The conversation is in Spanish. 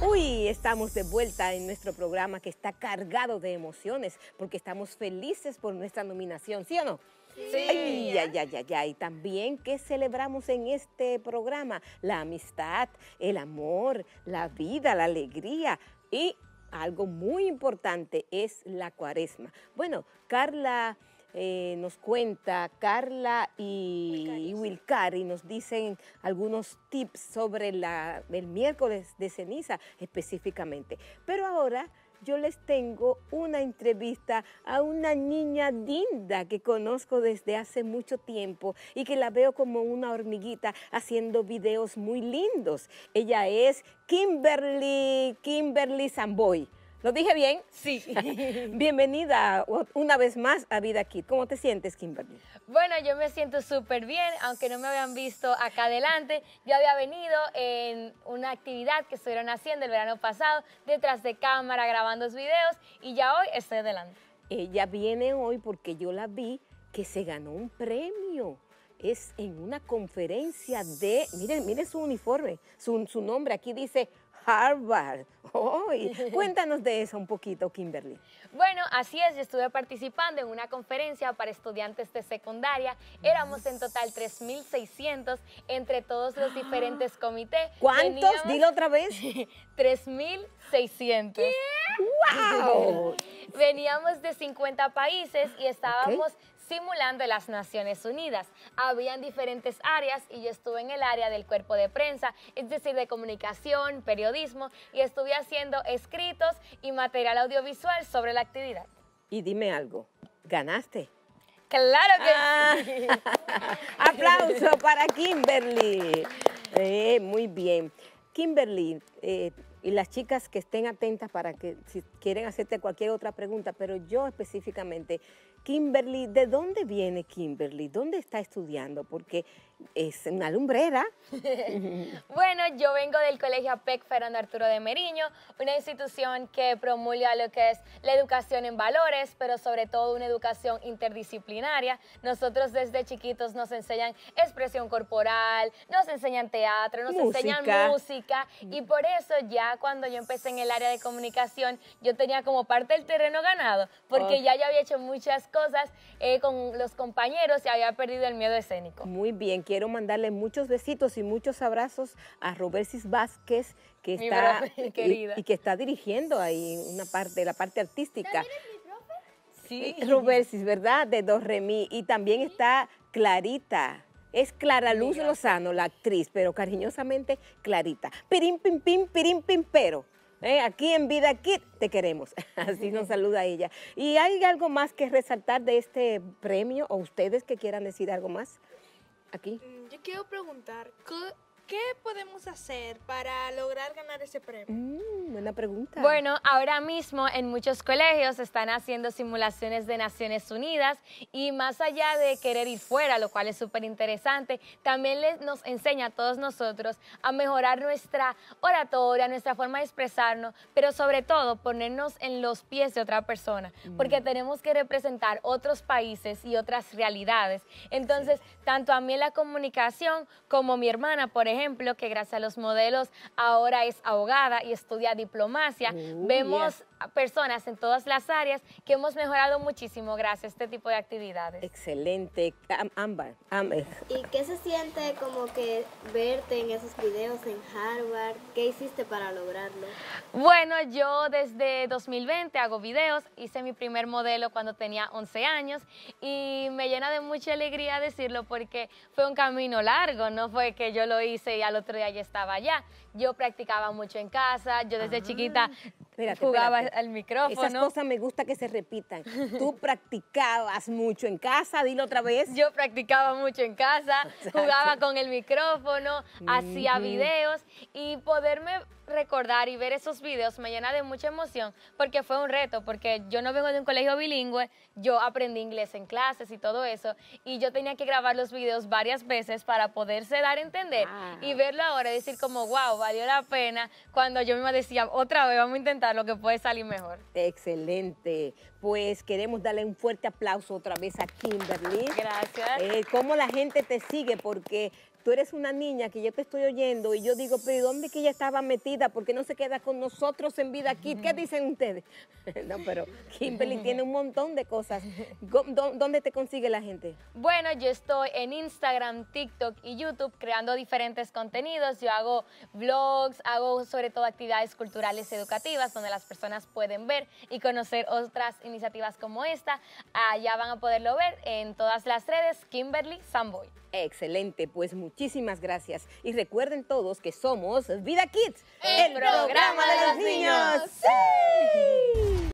Uy, estamos de vuelta en nuestro programa que está cargado de emociones porque estamos felices por nuestra nominación, ¿sí o no? Sí. Ay, ya, ya, ya, Y también que celebramos en este programa la amistad, el amor, la vida, la alegría y algo muy importante es la cuaresma. Bueno, Carla eh, nos cuenta Carla y, Wilcar y nos dicen algunos tips sobre el miércoles de ceniza específicamente. Pero ahora yo les tengo una entrevista a una niña linda que conozco desde hace mucho tiempo y que la veo como una hormiguita haciendo videos muy lindos. Ella es Kimberly, Kimberly Samboy ¿Lo dije bien? Sí. Bienvenida una vez más a Vida Kit. ¿Cómo te sientes, Kimberly? Bueno, yo me siento súper bien, aunque no me habían visto acá adelante. Yo había venido en una actividad que estuvieron haciendo el verano pasado, detrás de cámara, grabando los videos, y ya hoy estoy adelante. Ella viene hoy porque yo la vi que se ganó un premio es en una conferencia de, miren, miren su uniforme, su, nombre aquí dice Harvard. Oh, cuéntanos de eso un poquito, Kimberly. Bueno, así es, yo estuve participando en una conferencia para estudiantes de secundaria. Éramos en total 3.600 entre todos los diferentes comités. ¿Cuántos? Diga otra vez. 3.600. ¡Wow! Veníamos de 50 países y estábamos simulando las Naciones Unidas. Habían diferentes áreas y yo estuve en el área del cuerpo de prensa, es decir, de comunicación, periodismo, y estuve haciendo escritos y material audiovisual sobre la actividad. Y dime algo, ¿ganaste? Claro que ah. sí. Aplauso para Kimberly. Eh, muy bien. Kimberly, eh, y las chicas que estén atentas para que si quieren hacerte cualquier otra pregunta, pero yo específicamente, Kimberly, ¿de dónde viene Kimberly? ¿Dónde está estudiando? Porque es una lumbrera. bueno, yo vengo del Colegio APEC Fernando Arturo de Meriño, una institución que promulga lo que es la educación en valores, pero sobre todo una educación interdisciplinaria. Nosotros desde chiquitos nos enseñan expresión corporal, nos enseñan teatro, nos enseñan música y por eso ya cuando yo empecé en el área de comunicación, yo tenía como parte del terreno ganado, porque ya yo había hecho muchas cosas eh, con los compañeros y había perdido el miedo escénico. Muy bien, quiero mandarle muchos besitos y muchos abrazos a Robertis Vázquez, que está y, que está dirigiendo ahí una parte, de la parte artística. Mi profe? sí. Eh, Robertis, ¿verdad? De Dos Remis Y también está Clarita. Es Clara Luz Lozano, la actriz, pero cariñosamente Clarita. Pirim, pim, pim, pirim, pim, pero. ¿eh? aquí en Vida Kit te queremos. Así nos saluda ella. ¿Y hay algo más que resaltar de este premio o ustedes que quieran decir algo más? Aquí. Mm, yo quiero preguntar, ¿qué ¿Qué podemos hacer para lograr ganar ese premio? Mm, buena pregunta. Bueno, ahora mismo en muchos colegios están haciendo simulaciones de Naciones Unidas y más allá de querer ir fuera, lo cual es súper interesante, también les, nos enseña a todos nosotros a mejorar nuestra oratoria, nuestra forma de expresarnos, pero sobre todo ponernos en los pies de otra persona, mm. porque tenemos que representar otros países y otras realidades. Entonces, tanto a mí en la comunicación como mi hermana, por ejemplo, ejemplo, que gracias a los modelos ahora es abogada y estudia diplomacia. Vemos personas en todas las áreas que hemos mejorado muchísimo gracias a este tipo de actividades. Excelente, Ámbar. ¿Y qué se siente como que verte en esos videos en Harvard? ¿Qué hiciste para lograrlo? Bueno, yo desde 2020 hago videos, hice mi primer modelo cuando tenía 11 años y me llena de mucha alegría decirlo porque fue un camino largo, no fue que yo lo hice y al otro día ya estaba allá. Yo practicaba mucho en casa, yo desde ah. chiquita jugaba al micrófono. Esas cosas me gusta que se repitan. Tú practicabas mucho en casa, dilo otra vez. Yo practicaba mucho en casa, jugaba con el micrófono, hacía videos y poderme recordar y ver esos videos me llena de mucha emoción porque fue un reto, porque yo no vengo de un colegio bilingüe, yo aprendí inglés en clases y todo eso, y yo tenía que grabar los videos varias veces para poderse dar a entender ah. y verlo ahora y decir como, wow, valió la pena, cuando yo misma decía, otra vez vamos a intentar lo que puede salir mejor. Excelente. Pues queremos darle un fuerte aplauso otra vez a Kimberly. Gracias. Eh, ¿Cómo la gente te sigue? Porque tú eres una niña que yo te estoy oyendo y yo digo, pero dónde que ella estaba metida? ¿Por qué no se queda con nosotros en vida aquí? ¿Qué dicen ustedes? no, pero Kimberly tiene un montón de cosas. ¿Dónde te consigue la gente? Bueno, yo estoy en Instagram, TikTok y YouTube creando diferentes contenidos. Yo hago vlogs, hago sobre todo actividades culturales educativas donde las personas pueden ver y conocer otras iniciativas como esta. Allá van a poderlo ver en todas las redes Kimberly Samboy. Excelente, pues muchísimas gracias. Y recuerden todos que somos Vida Kids, el, programa, de los niños.